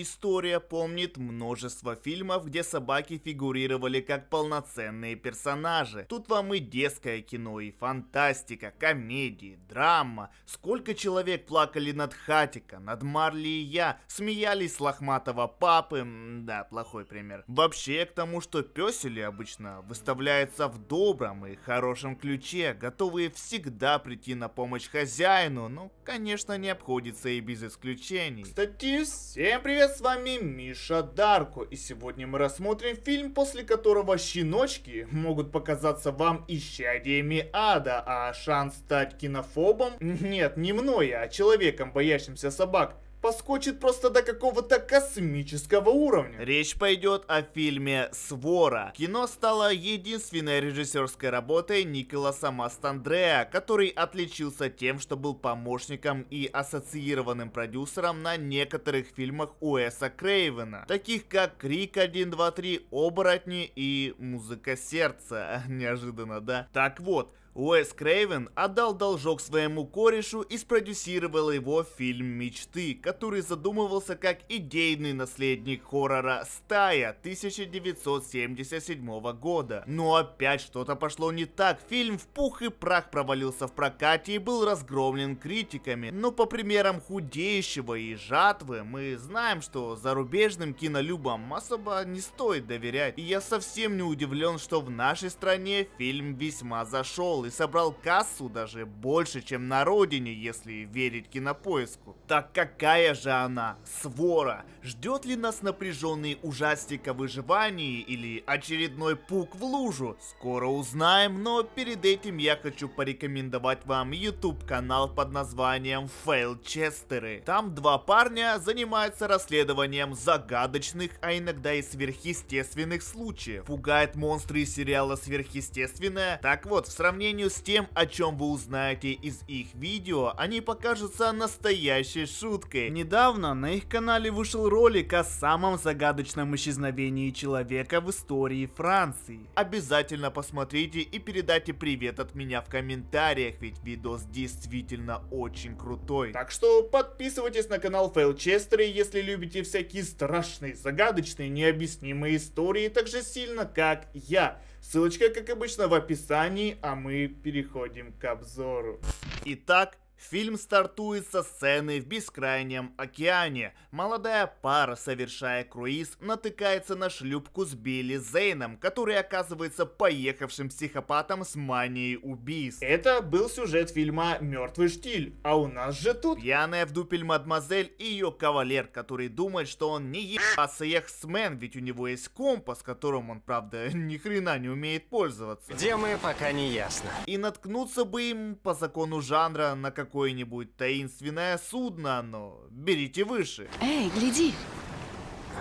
История помнит множество фильмов, где собаки фигурировали как полноценные персонажи. Тут вам и детское кино, и фантастика, комедии, драма. Сколько человек плакали над Хатика, над Марли и я, смеялись с лохматого папы, да, плохой пример. Вообще к тому, что песели обычно выставляются в добром и хорошем ключе, готовые всегда прийти на помощь хозяину, ну, конечно, не обходится и без исключений. Кстати, всем привет! с вами Миша Дарко, и сегодня мы рассмотрим фильм, после которого щеночки могут показаться вам исчадиями ада, а шанс стать кинофобом? Нет, не мной, а человеком, боящимся собак – поскочит просто до какого-то космического уровня. Речь пойдет о фильме «Свора». Кино стало единственной режиссерской работой Николаса Мастандрея, который отличился тем, что был помощником и ассоциированным продюсером на некоторых фильмах Уэса Крейвена, таких как «Крик 1, 2, 3», «Оборотни» и «Музыка сердца». Неожиданно, да? Так вот, Уэс Крейвен отдал должок своему корешу и спродюсировал его фильм «Мечты», который задумывался как идейный наследник хоррора «Стая» 1977 года. Но опять что-то пошло не так. Фильм в пух и прах провалился в прокате и был разгромлен критиками. Но по примерам худеющего и жатвы мы знаем, что зарубежным кинолюбам особо не стоит доверять. И я совсем не удивлен, что в нашей стране фильм весьма зашел и собрал кассу даже больше, чем на родине, если верить кинопоиску. Так какая же она? Свора! Ждет ли нас напряженный ужастик о выживании или очередной пук в лужу? Скоро узнаем, но перед этим я хочу порекомендовать вам YouTube канал под названием Fail Честеры. Там два парня занимаются расследованием загадочных, а иногда и сверхъестественных случаев. Пугает монстры сериала «Сверхъестественное». Так вот, в сравнении сравнению с тем, о чем вы узнаете из их видео, они покажутся настоящей шуткой. Недавно на их канале вышел ролик о самом загадочном исчезновении человека в истории Франции. Обязательно посмотрите и передайте привет от меня в комментариях, ведь видос действительно очень крутой. Так что подписывайтесь на канал Фейл если любите всякие страшные, загадочные, необъяснимые истории так же сильно, как я. Ссылочка, как обычно, в описании, а мы переходим к обзору. Итак, Фильм стартует со сцены в бескрайнем океане. Молодая пара, совершая круиз, натыкается на шлюпку с Билли Зейном, который оказывается поехавшим психопатом с манией убийств. Это был сюжет фильма «Мертвый штиль», а у нас же тут... Пьяная в дупель мадемуазель и ее кавалер, который думает, что он не ебаться яхтсмен, ведь у него есть компас, которым он, правда, ни хрена не умеет пользоваться. Где мы, пока не ясно. И наткнуться бы им по закону жанра на как какое-нибудь таинственное судно, но берите выше. Эй, гляди!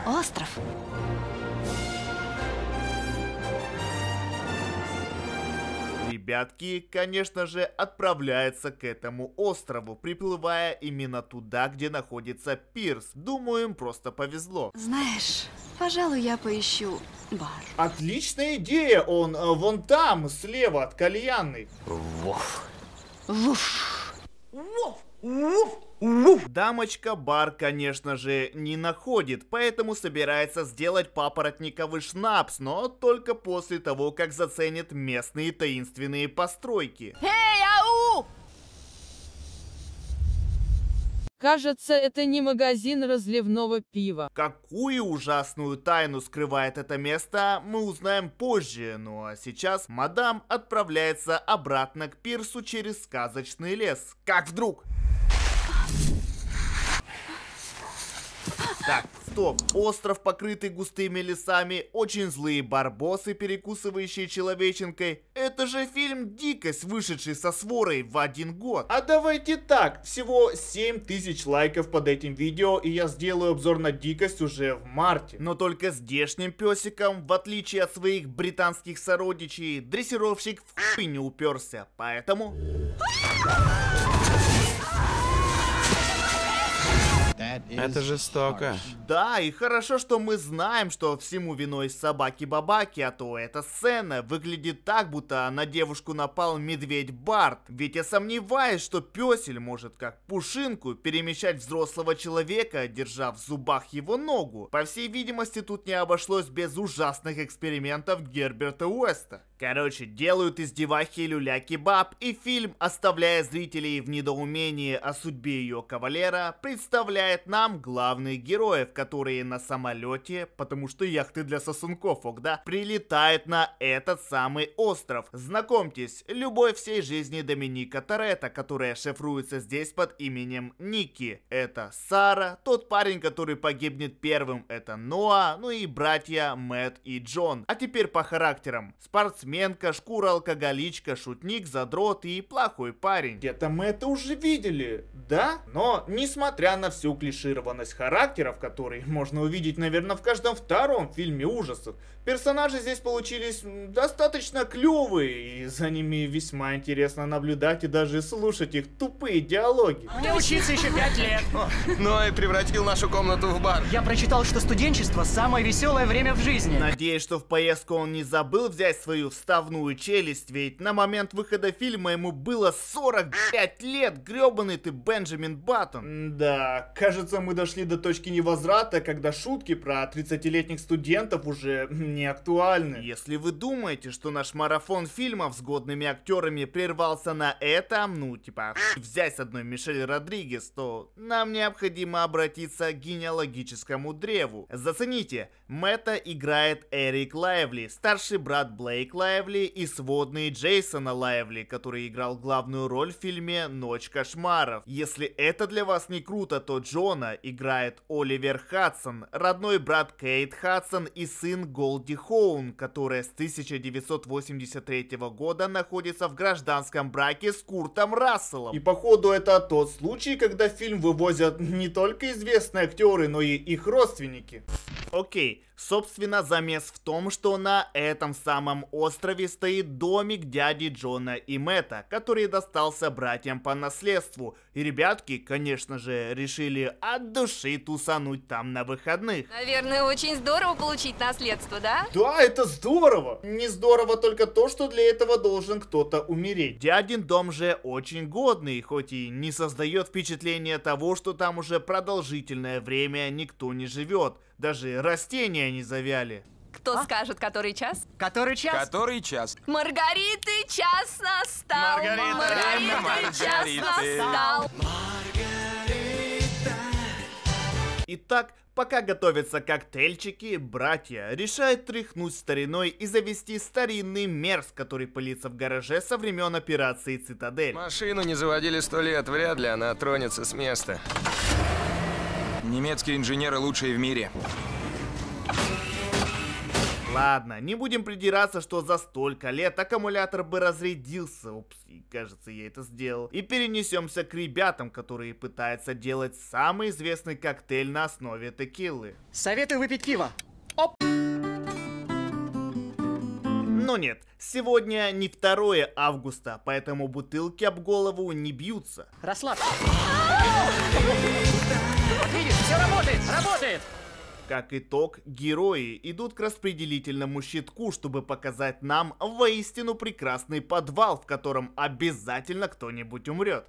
Остров! Ребятки, конечно же, отправляются к этому острову, приплывая именно туда, где находится пирс. Думаю, им просто повезло. Знаешь, пожалуй, я поищу бар. Отличная идея, он э, вон там, слева от кальянной. Вов. Вуф. Уф, уф, уф. Дамочка бар, конечно же, не находит, поэтому собирается сделать папоротниковый шнапс, но только после того, как заценит местные таинственные постройки. Эй, ау! Кажется, это не магазин разливного пива. Какую ужасную тайну скрывает это место, мы узнаем позже. Ну а сейчас мадам отправляется обратно к пирсу через сказочный лес. Как вдруг? Так, лесов. Остров, покрытый густыми лесами, очень злые барбосы, перекусывающие человеченкой. Это же фильм «Дикость», вышедший со сворой в один год. А давайте так, всего 7000 лайков под этим видео, и я сделаю обзор на «Дикость» уже в марте. Но только здешним песиком, в отличие от своих британских сородичей, дрессировщик в хуй не уперся, поэтому... Это жестоко. Да, и хорошо, что мы знаем, что всему виной собаки-бабаки, а то эта сцена выглядит так, будто на девушку напал медведь Барт. Ведь я сомневаюсь, что песель может как пушинку перемещать взрослого человека, держа в зубах его ногу. По всей видимости, тут не обошлось без ужасных экспериментов Герберта Уэста. Короче, делают из девахи люля-кебаб, и фильм, оставляя зрителей в недоумении о судьбе ее кавалера, представляет нам главных героев, которые на самолете, потому что яхты для сосунков, огда, прилетает на этот самый остров. Знакомьтесь, любовь всей жизни Доминика Торетто, которая шифруется здесь под именем Ники. Это Сара, тот парень, который погибнет первым, это Ноа, ну и братья Мэтт и Джон. А теперь по характерам. Спортсмен спортсменка, шкура-алкоголичка, шутник, задрот и плохой парень. Где-то мы это уже видели, да? Но, несмотря на всю клишированность характеров, которые можно увидеть, наверное, в каждом втором фильме ужасов, персонажи здесь получились достаточно клевые, и за ними весьма интересно наблюдать и даже слушать их тупые диалоги. Мне а учиться еще пять лет. Но ну и превратил нашу комнату в бар. Я прочитал, что студенчество самое веселое время в жизни. Надеюсь, что в поездку он не забыл взять свою вставную челюсть, ведь на момент выхода фильма ему было 45 лет, гребаный ты Бенджамин Баттон. Да, кажется, мы дошли до точки невозврата, когда шутки про 30-летних студентов уже не актуальны. Если вы думаете, что наш марафон фильмов с годными актерами прервался на этом, ну, типа, взять с одной Мишель Родригес, то нам необходимо обратиться к генеалогическому древу. Зацените, Мэтта играет Эрик Лайвли, старший брат Блейк Лайвли Лайвли и сводный Джейсона Лайвли, который играл главную роль в фильме «Ночь кошмаров». Если это для вас не круто, то Джона играет Оливер Хадсон, родной брат Кейт Хадсон и сын Голди Хоун, которая с 1983 года находится в гражданском браке с Куртом Расселом. И походу это тот случай, когда фильм вывозят не только известные актеры, но и их родственники. Окей, Собственно, замес в том, что на этом самом острове стоит домик дяди Джона и Мэтта, который достался братьям по наследству. И ребятки, конечно же, решили от души тусануть там на выходных. Наверное, очень здорово получить наследство, да? Да, это здорово! Не здорово только то, что для этого должен кто-то умереть. Дядин дом же очень годный, хоть и не создает впечатления того, что там уже продолжительное время никто не живет. Даже растения не завяли. Кто а? скажет, который час? Который час? Который час? Маргариты час настал! Маргарита, Маргариты, Маргариты час настал! Маргарита. Итак, пока готовятся коктейльчики, братья решают тряхнуть стариной и завести старинный мерз, который пылится в гараже со времен операции «Цитадель». Машину не заводили сто лет, вряд ли она тронется с места. Немецкие инженеры лучшие в мире. Ладно, не будем придираться, что за столько лет аккумулятор бы разрядился. Упс, кажется, я это сделал. И перенесемся к ребятам, которые пытаются делать самый известный коктейль на основе текилы. Советую выпить пиво. Оп! Но нет, сегодня не 2 августа, поэтому бутылки об голову не бьются. Расслабься. Видишь, все работает, работает! Как итог, герои идут к распределительному щитку, чтобы показать нам воистину прекрасный подвал, в котором обязательно кто-нибудь умрет.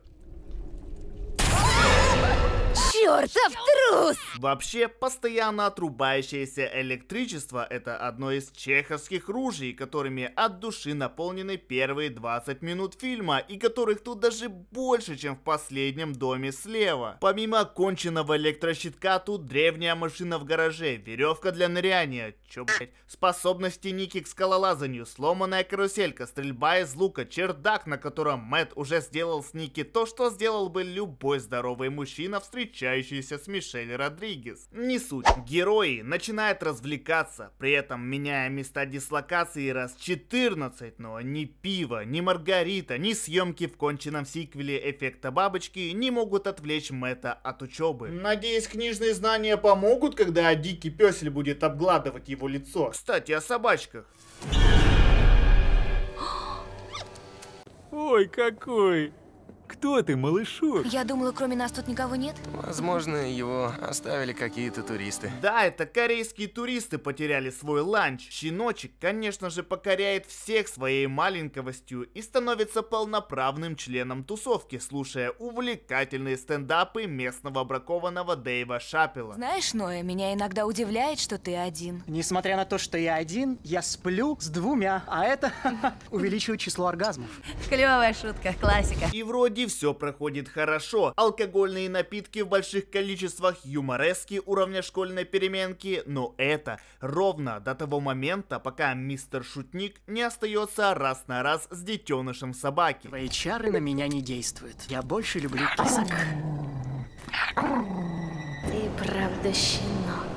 Чертов трус! Вообще, постоянно отрубающееся электричество – это одно из чеховских ружей, которыми от души наполнены первые 20 минут фильма, и которых тут даже больше, чем в последнем доме слева. Помимо конченного электрощитка, тут древняя машина в гараже, веревка для ныряния, чё, блять, способности Ники к скалолазанию, сломанная каруселька, стрельба из лука, чердак, на котором Мэтт уже сделал с Ники то, что сделал бы любой здоровый мужчина, встречая встречающиеся с Мишель Родригес. Не суть. Герои начинают развлекаться, при этом меняя места дислокации раз 14, но ни пиво, ни маргарита, ни съемки в конченном сиквеле эффекта бабочки не могут отвлечь Мэтта от учебы. Надеюсь, книжные знания помогут, когда дикий песель будет обгладывать его лицо. Кстати, о собачках. Ой, какой! Кто ты, малышу? Я думала, кроме нас тут никого нет. Возможно, его оставили какие-то туристы. Да, это корейские туристы потеряли свой ланч. Щеночек, конечно же, покоряет всех своей маленьковостью и становится полноправным членом тусовки, слушая увлекательные стендапы местного бракованного Дэйва Шапила. Знаешь, Ноя, меня иногда удивляет, что ты один. Несмотря на то, что я один, я сплю с двумя, а это увеличивает число оргазмов. Клевая шутка, классика. И вроде Голландии все проходит хорошо. Алкогольные напитки в больших количествах, юморески уровня школьной переменки, но это ровно до того момента, пока мистер Шутник не остается раз на раз с детенышем собаки. Твои чары на меня не действуют. Я больше люблю кисок. Ты правда щенок.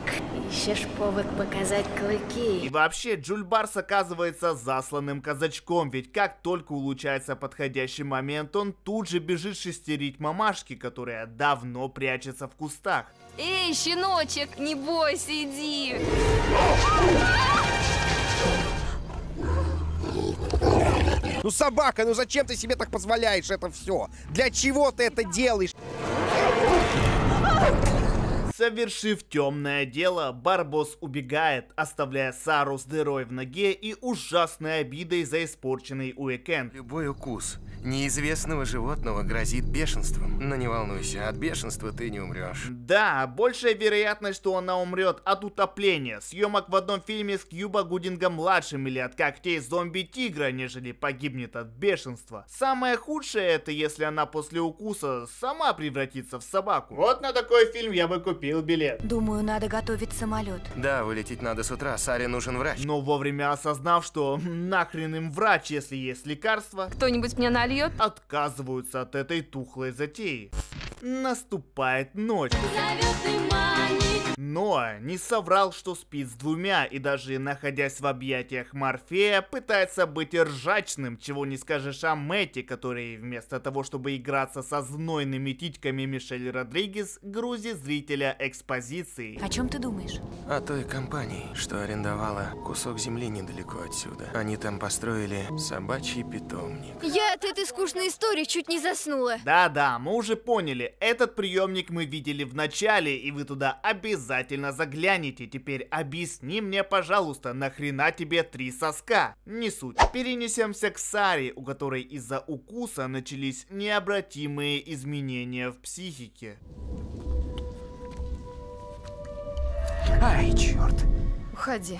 Ищешь повод показать клыки. И вообще, Джульбарс оказывается засланным казачком, ведь как только улучшается подходящий момент, он тут же бежит шестерить мамашки, которая давно прячется в кустах. Эй, щеночек, не бойся, иди! Ну собака, ну зачем ты себе так позволяешь это все? Для чего ты это делаешь? Совершив темное дело, Барбос убегает, оставляя Сару с дырой в ноге и ужасной обидой за испорченный уикенд. Любой укус неизвестного животного грозит бешенством. Но не волнуйся, от бешенства ты не умрешь. Да, большая вероятность, что она умрет от утопления, съемок в одном фильме с Кьюба Гудингом-младшим или от когтей зомби-тигра, нежели погибнет от бешенства. Самое худшее это, если она после укуса сама превратится в собаку. Вот на такой фильм я бы купил купил билет. Думаю, надо готовить самолет. Да, вылететь надо с утра, Саре нужен врач. Но вовремя осознав, что нахрен им врач, если есть лекарство... Кто-нибудь мне нальет? Отказываются от этой тухлой затеи. Наступает ночь. Ноа не соврал, что спит с двумя, и даже находясь в объятиях Морфея, пытается быть ржачным, чего не скажешь о Мэтте, который вместо того, чтобы играться со знойными титьками Мишель Родригес, грузит зрителя экспозицией. О чем ты думаешь? О той компании, что арендовала кусок земли недалеко отсюда. Они там построили собачий питомник. Я от этой скучной истории чуть не заснула. Да-да, мы уже поняли. Этот приемник мы видели в начале, и вы туда обязательно заглянете. Теперь объясни мне, пожалуйста, нахрена тебе три соска? Не суть. Перенесемся к Саре, у которой из-за укуса начались необратимые изменения в психике. Ай, черт. Уходи.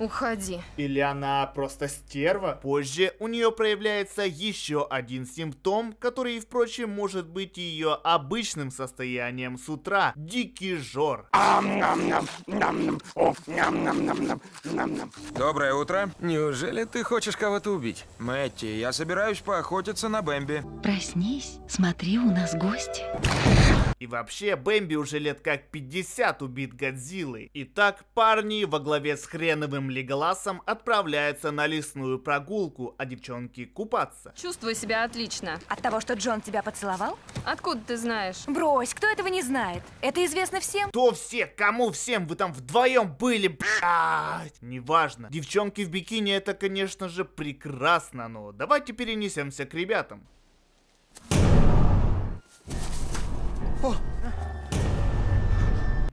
Уходи. Или она просто стерва? Позже у нее проявляется еще один симптом, который, впрочем, может быть ее обычным состоянием с утра. Дикий жор. Доброе утро. Неужели ты хочешь кого-то убить? Мэтти, я собираюсь поохотиться на Бэмби. Проснись, смотри, у нас гости. И вообще, Бэмби уже лет как 50 убит Годзиллой. Итак, парни во главе с хреновым Леголасом отправляются на лесную прогулку, а девчонки купаться. Чувствую себя отлично. От того, что Джон тебя поцеловал? Откуда ты знаешь? Брось, кто этого не знает? Это известно всем? То все? Кому всем? Вы там вдвоем были, блядь! Неважно. Девчонки в бикини это, конечно же, прекрасно, но давайте перенесемся к ребятам. О.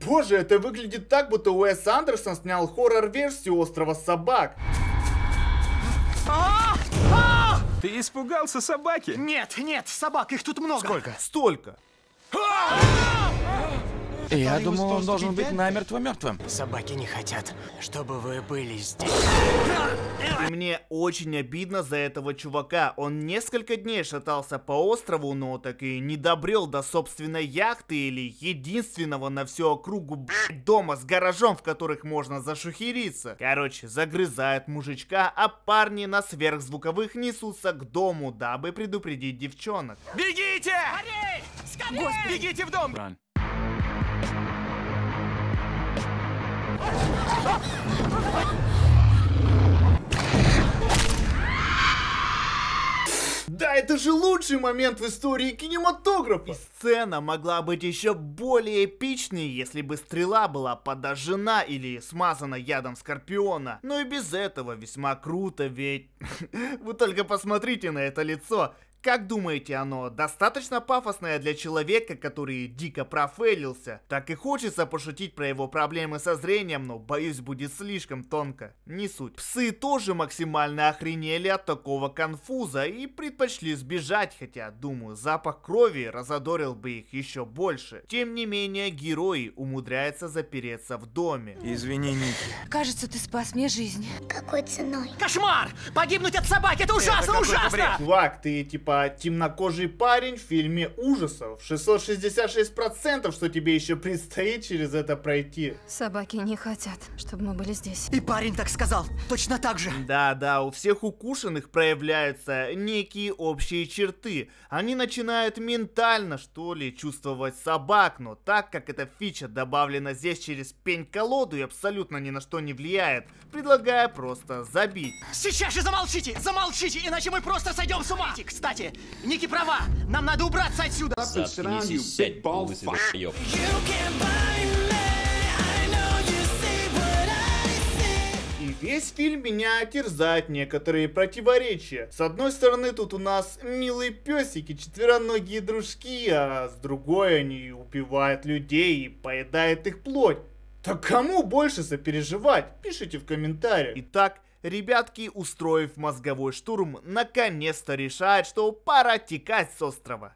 Боже, это выглядит так, будто Уэс Андерсон снял хоррор-версию «Острова собак». А! А! Ты испугался собаки? Нет, нет, собак, их тут много. Сколько? Столько. А! Я думал, он должен быть намертво мертвым. Собаки не хотят, чтобы вы были здесь. И мне очень обидно за этого чувака. Он несколько дней шатался по острову, но так и не добрел до собственной яхты или единственного на всю округу дома с гаражом, в которых можно зашухериться. Короче, загрызают мужичка, а парни на сверхзвуковых несутся к дому, дабы предупредить девчонок. Бегите! Скорее! Господи. Бегите в дом! Run. Да, это же лучший момент в истории кинематографа! И сцена могла быть еще более эпичной, если бы стрела была подожжена или смазана ядом Скорпиона. Но и без этого весьма круто, ведь... Вы только посмотрите на это лицо. Как думаете, оно достаточно пафосное для человека, который дико профейлился? Так и хочется пошутить про его проблемы со зрением, но боюсь будет слишком тонко. Не суть. Псы тоже максимально охренели от такого конфуза и предпочли сбежать, хотя, думаю, запах крови разодорил бы их еще больше. Тем не менее, герой умудряется запереться в доме. Извини, Ники. Кажется, ты спас мне жизнь. Какой ценой? Кошмар! Погибнуть от собаки! Это ужасно, это ужасно! Бред. Чувак, ты типа типа темнокожий парень в фильме ужасов. 666%, что тебе еще предстоит через это пройти. Собаки не хотят, чтобы мы были здесь. И парень так сказал, точно так же. Да, да, у всех укушенных проявляются некие общие черты. Они начинают ментально, что ли, чувствовать собак, но так как эта фича добавлена здесь через пень-колоду и абсолютно ни на что не влияет, предлагаю просто забить. Сейчас же замолчите, замолчите, иначе мы просто сойдем с ума. Кстати, кстати, Ники права. Нам надо убраться отсюда. Заткнись и сядь, полысый заеб. весь фильм меня терзает некоторые противоречия. С одной стороны, тут у нас милые песики, четвероногие дружки, а с другой они убивают людей и поедают их плоть. Так кому больше сопереживать? Пишите в комментариях. Итак, Ребятки, устроив мозговой штурм, наконец-то решают, что пора текать с острова.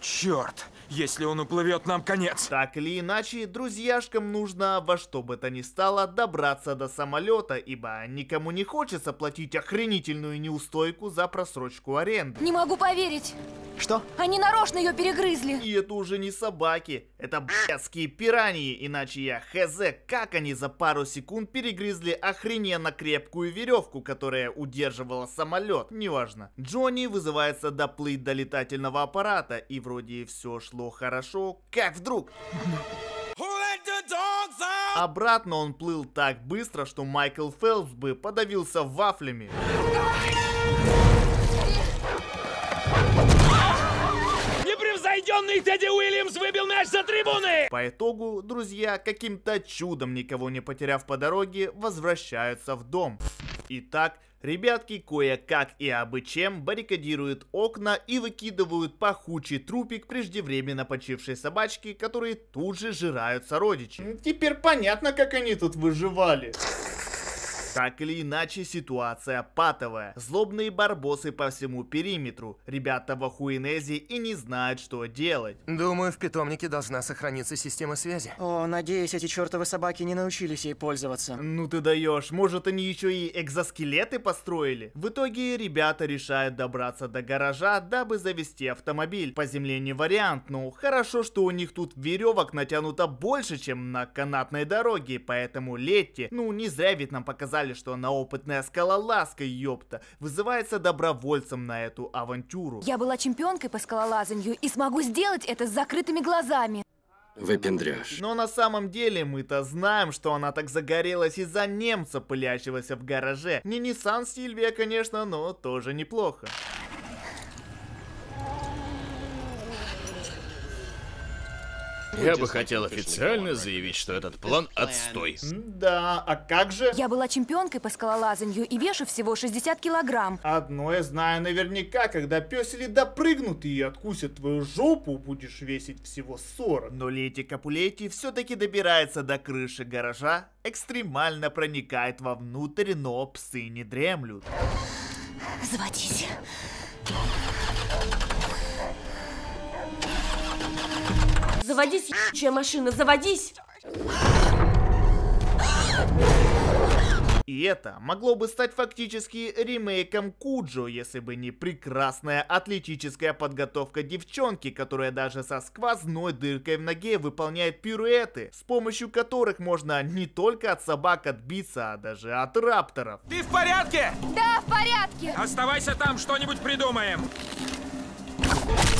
Черт! Если он уплывет, нам конец. Так или иначе, друзьяшкам нужно во что бы то ни стало добраться до самолета, ибо никому не хочется платить охренительную неустойку за просрочку аренды. Не могу поверить! Что? Они нарочно ее перегрызли. И это уже не собаки, это блядские пираньи, иначе я хз, как они за пару секунд перегрызли охрененно крепкую веревку, которая удерживала самолет, неважно. Джонни вызывается доплыть до летательного аппарата, и вроде все шло хорошо, как вдруг... Обратно он плыл так быстро, что Майкл Фелпс бы подавился вафлями. возмущенный дядя Уильямс выбил мяч за трибуны! По итогу, друзья, каким-то чудом, никого не потеряв по дороге, возвращаются в дом. Итак, ребятки кое-как и обычем баррикадируют окна и выкидывают пахучий трупик преждевременно почившей собачки, которые тут же жираются родичи. Теперь понятно, как они тут выживали. Так или иначе, ситуация патовая. Злобные барбосы по всему периметру. Ребята в охуенезе и не знают, что делать. Думаю, в питомнике должна сохраниться система связи. О, надеюсь, эти чертовы собаки не научились ей пользоваться. Ну ты даешь, может они еще и экзоскелеты построили? В итоге ребята решают добраться до гаража, дабы завести автомобиль. По земле не вариант, но хорошо, что у них тут веревок натянуто больше, чем на канатной дороге, поэтому Летти, ну не зря ведь нам показали знали, что она опытная скалолазка, ёпта, вызывается добровольцем на эту авантюру. Я была чемпионкой по скалолазанию и смогу сделать это с закрытыми глазами. Выпендрешь. Но на самом деле мы-то знаем, что она так загорелась из-за немца, пылящегося в гараже. Не Nissan Сильвия, конечно, но тоже неплохо. Я бы хотел официально заявить, что этот план отстой. Да, а как же? Я была чемпионкой по скалолазанию и вешу всего 60 килограмм. Одно я знаю наверняка, когда песели допрыгнут и откусят твою жопу, будешь весить всего 40. Но Лети Капулети все-таки добирается до крыши гаража, экстремально проникает вовнутрь, но псы не дремлют. Заводись. Заводись, ебучая машина, заводись! И это могло бы стать фактически ремейком Куджо, если бы не прекрасная атлетическая подготовка девчонки, которая даже со сквозной дыркой в ноге выполняет пируэты, с помощью которых можно не только от собак отбиться, а даже от рапторов. Ты в порядке? Да, в порядке. Оставайся там, что-нибудь придумаем. Thank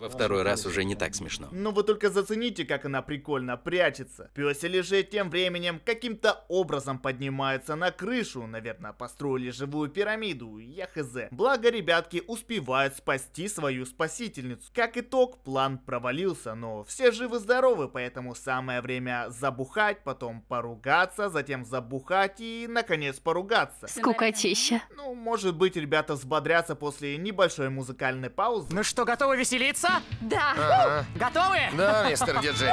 во второй раз уже не так смешно. Но ну, вы только зацените, как она прикольно прячется. Пёсель же тем временем каким-то образом поднимается на крышу. Наверное, построили живую пирамиду, я хз. Благо, ребятки успевают спасти свою спасительницу. Как итог, план провалился, но все живы-здоровы, поэтому самое время забухать, потом поругаться, затем забухать и, наконец, поругаться. Скукотища. Ну, может быть, ребята взбодрятся после небольшой музыкальной паузы. Ну что, готовы веселиться? Да? Ага. Готовы? Да, мистер диджей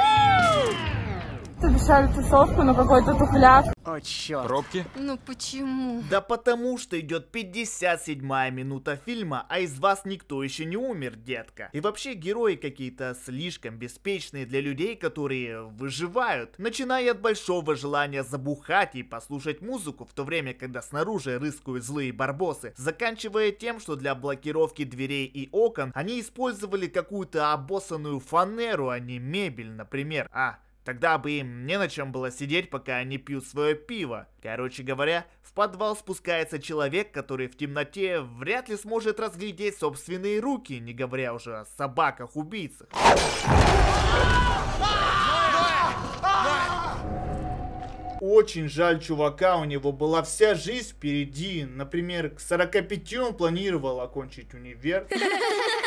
обещали тусовку, но какой-то тухляк. О, черт. Пробки? Ну почему? Да потому что идет 57-я минута фильма, а из вас никто еще не умер, детка. И вообще герои какие-то слишком беспечные для людей, которые выживают. Начиная от большого желания забухать и послушать музыку, в то время, когда снаружи рыскают злые барбосы, заканчивая тем, что для блокировки дверей и окон они использовали какую-то обоссанную фанеру, а не мебель, например. А, Тогда бы им не на чем было сидеть, пока они пьют свое пиво. Короче говоря, в подвал спускается человек, который в темноте вряд ли сможет разглядеть собственные руки, не говоря уже о собаках-убийцах. Очень жаль чувака, у него была вся жизнь впереди. Например, к 45 он планировал окончить универ.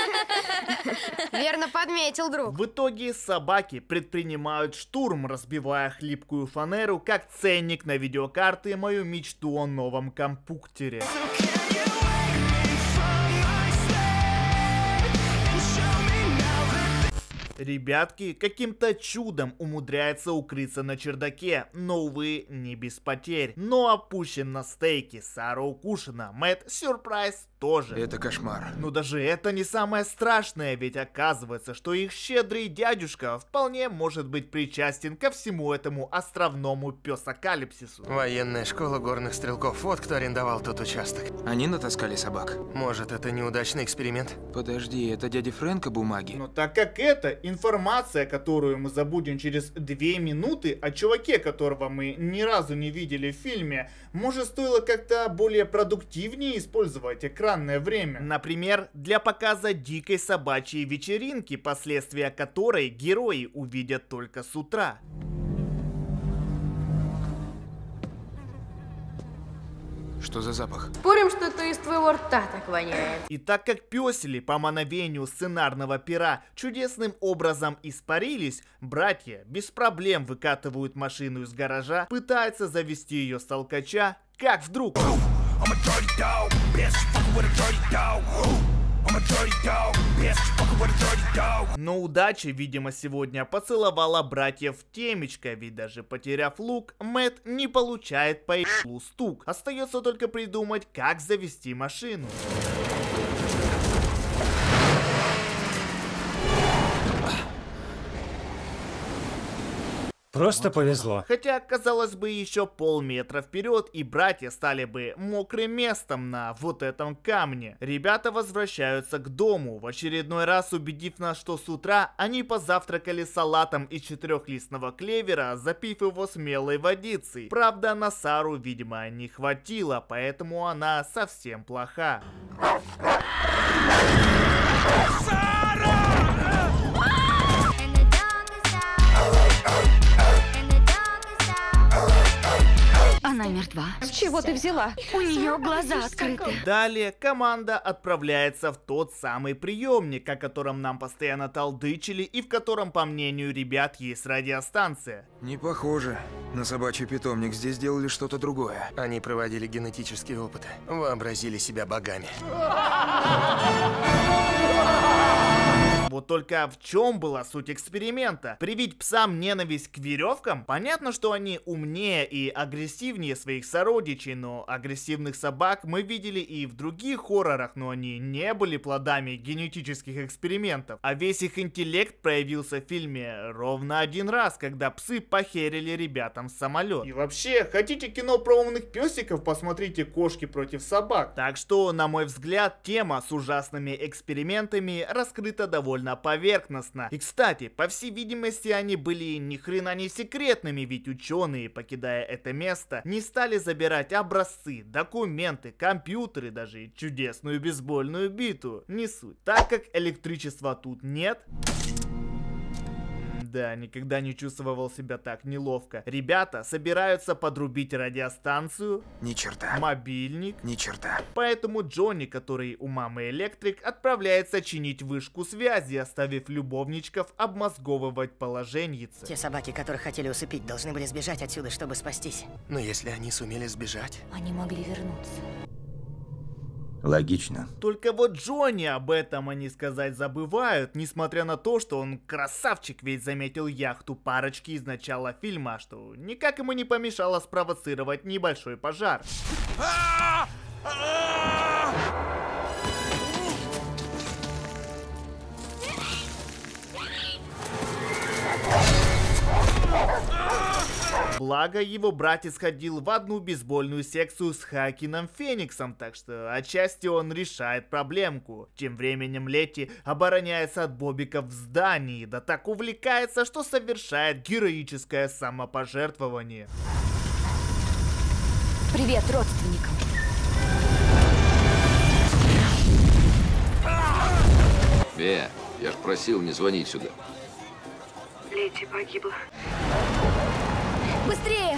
Верно подметил, друг. В итоге собаки предпринимают штурм, разбивая хлипкую фанеру, как ценник на видеокарты мою мечту о новом компуктере. Okay. Ребятки каким-то чудом умудряется укрыться на чердаке, но, увы, не без потерь. Но опущен на стейки, Сара укушена, Мэтт, сюрприз, тоже. Это кошмар. Но даже это не самое страшное, ведь оказывается, что их щедрый дядюшка вполне может быть причастен ко всему этому островному песокалипсису. Военная школа горных стрелков, вот кто арендовал тот участок. Они натаскали собак. Может, это неудачный эксперимент? Подожди, это дядя Фрэнка бумаги? Но так как это и... Информация, которую мы забудем через 2 минуты о чуваке, которого мы ни разу не видели в фильме, может стоило как-то более продуктивнее использовать экранное время. Например, для показа дикой собачьей вечеринки, последствия которой герои увидят только с утра. Что за запах? Спорим, что-то из твоего рта так воняет. И так как песели по мановению сценарного пера чудесным образом испарились, братья без проблем выкатывают машину из гаража, пытаются завести ее с толкача, как вдруг... I'm a dirty dog, bitch, fucking with a dirty dog. Ooh. Но удача, видимо, сегодня поцеловала братьев темечко, ведь даже потеряв лук, Мэт не получает по стук. Остается только придумать, как завести машину. Просто повезло. Хотя, казалось бы, еще полметра вперед, и братья стали бы мокрым местом на вот этом камне. Ребята возвращаются к дому, в очередной раз убедив нас, что с утра они позавтракали салатом из четырехлистного клевера, запив его смелой водицей. Правда, на Сару, видимо, не хватило, поэтому она совсем плоха. Сара! Она мертва. С чего ты взяла? У нее глаза открыты. Далее команда отправляется в тот самый приемник, о котором нам постоянно толдычили и в котором, по мнению ребят, есть радиостанция. Не похоже. На собачий питомник здесь делали что-то другое. Они проводили генетические опыты. Вообразили себя богами. Вот только в чем была суть эксперимента? Привить псам ненависть к веревкам? Понятно, что они умнее и агрессивнее своих сородичей, но агрессивных собак мы видели и в других хоррорах, но они не были плодами генетических экспериментов. А весь их интеллект проявился в фильме ровно один раз, когда псы похерили ребятам самолет. И вообще, хотите кино про умных песиков, посмотрите «Кошки против собак». Так что, на мой взгляд, тема с ужасными экспериментами раскрыта довольно довольно поверхностно. И кстати, по всей видимости, они были ни хрена не секретными, ведь ученые, покидая это место, не стали забирать образцы, документы, компьютеры, даже чудесную бейсбольную биту. Не суть. Так как электричества тут нет... Да, никогда не чувствовал себя так неловко. Ребята собираются подрубить радиостанцию. Ни черта. Мобильник. Ни черта. Поэтому Джонни, который у мамы электрик, отправляется чинить вышку связи, оставив любовничков обмозговывать положение. Те собаки, которых хотели усыпить, должны были сбежать отсюда, чтобы спастись. Но если они сумели сбежать... Они могли вернуться. Логично. Только вот Джонни об этом они сказать забывают, несмотря на то, что он красавчик, ведь заметил яхту парочки из начала фильма, что никак ему не помешало спровоцировать небольшой пожар. А! А! Благо, его братец ходил в одну бейсбольную секцию с Хакином Фениксом, так что отчасти он решает проблемку. Тем временем Лети обороняется от Бобика в здании, да так увлекается, что совершает героическое самопожертвование. Привет родственник. Э, я ж просил не звонить сюда. Лети погибла. Быстрее!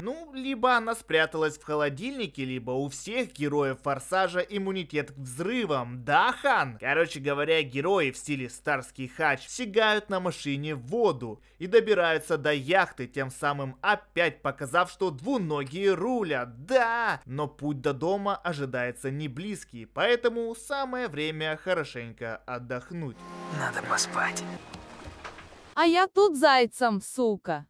Ну, либо она спряталась в холодильнике, либо у всех героев Форсажа иммунитет к взрывам, да, Хан? Короче говоря, герои в стиле Старский Хач сигают на машине в воду и добираются до яхты, тем самым опять показав, что двуногие рулят, да! Но путь до дома ожидается не близкий, поэтому самое время хорошенько отдохнуть. Надо поспать. А я тут зайцем, сука.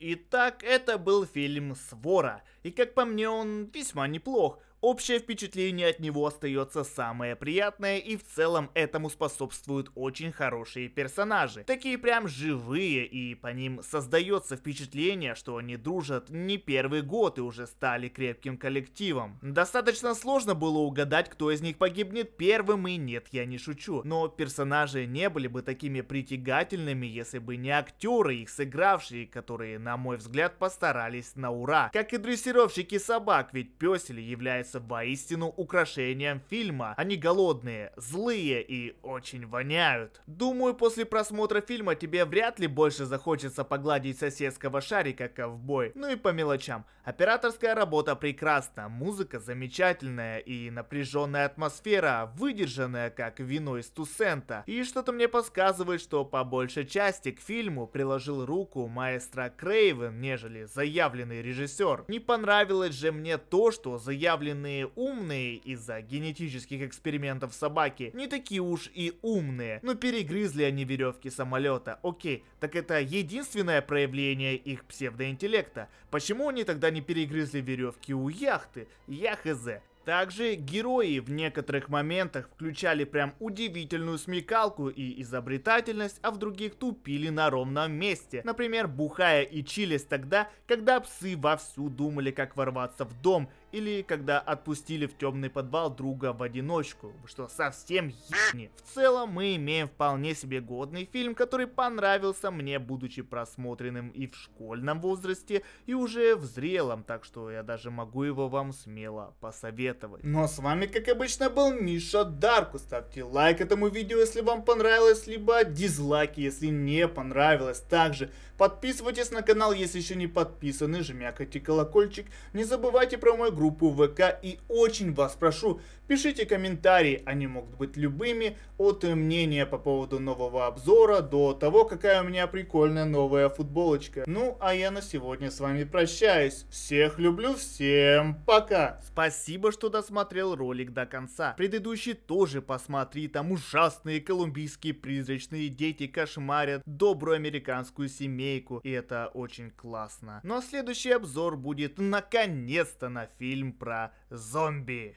Итак, это был фильм «Свора». И как по мне, он весьма неплох. Общее впечатление от него остается самое приятное, и в целом этому способствуют очень хорошие персонажи. Такие прям живые, и по ним создается впечатление, что они дружат не первый год и уже стали крепким коллективом. Достаточно сложно было угадать, кто из них погибнет первым, и нет, я не шучу. Но персонажи не были бы такими притягательными, если бы не актеры, их сыгравшие, которые, на мой взгляд, постарались на ура. Как и дрессировщики собак, ведь песель являются являются воистину украшением фильма. Они голодные, злые и очень воняют. Думаю, после просмотра фильма тебе вряд ли больше захочется погладить соседского шарика ковбой. Ну и по мелочам. Операторская работа прекрасна, музыка замечательная и напряженная атмосфера, выдержанная как вино из Тусента. И что-то мне подсказывает, что по большей части к фильму приложил руку маэстро Крейвен, нежели заявленный режиссер. Не понравилось же мне то, что заявленный вымышленные умные из-за генетических экспериментов собаки не такие уж и умные, но перегрызли они веревки самолета. Окей, так это единственное проявление их псевдоинтеллекта. Почему они тогда не перегрызли веревки у яхты? Я Также герои в некоторых моментах включали прям удивительную смекалку и изобретательность, а в других тупили на ровном месте. Например, бухая и чились тогда, когда псы вовсю думали, как ворваться в дом или когда отпустили в темный подвал друга в одиночку, что совсем ебни. В целом мы имеем вполне себе годный фильм, который понравился мне, будучи просмотренным и в школьном возрасте, и уже в зрелом, так что я даже могу его вам смело посоветовать. Ну а с вами, как обычно, был Миша Дарку. Ставьте лайк этому видео, если вам понравилось, либо дизлайки, если не понравилось. Также подписывайтесь на канал, если еще не подписаны, жмякайте колокольчик. Не забывайте про мой группу группу ВК и очень вас прошу, Пишите комментарии, они могут быть любыми, от мнения по поводу нового обзора до того, какая у меня прикольная новая футболочка. Ну, а я на сегодня с вами прощаюсь. Всех люблю, всем пока! Спасибо, что досмотрел ролик до конца. Предыдущий тоже посмотри, там ужасные колумбийские призрачные дети кошмарят добрую американскую семейку, и это очень классно. Ну а следующий обзор будет наконец-то на фильм про зомби.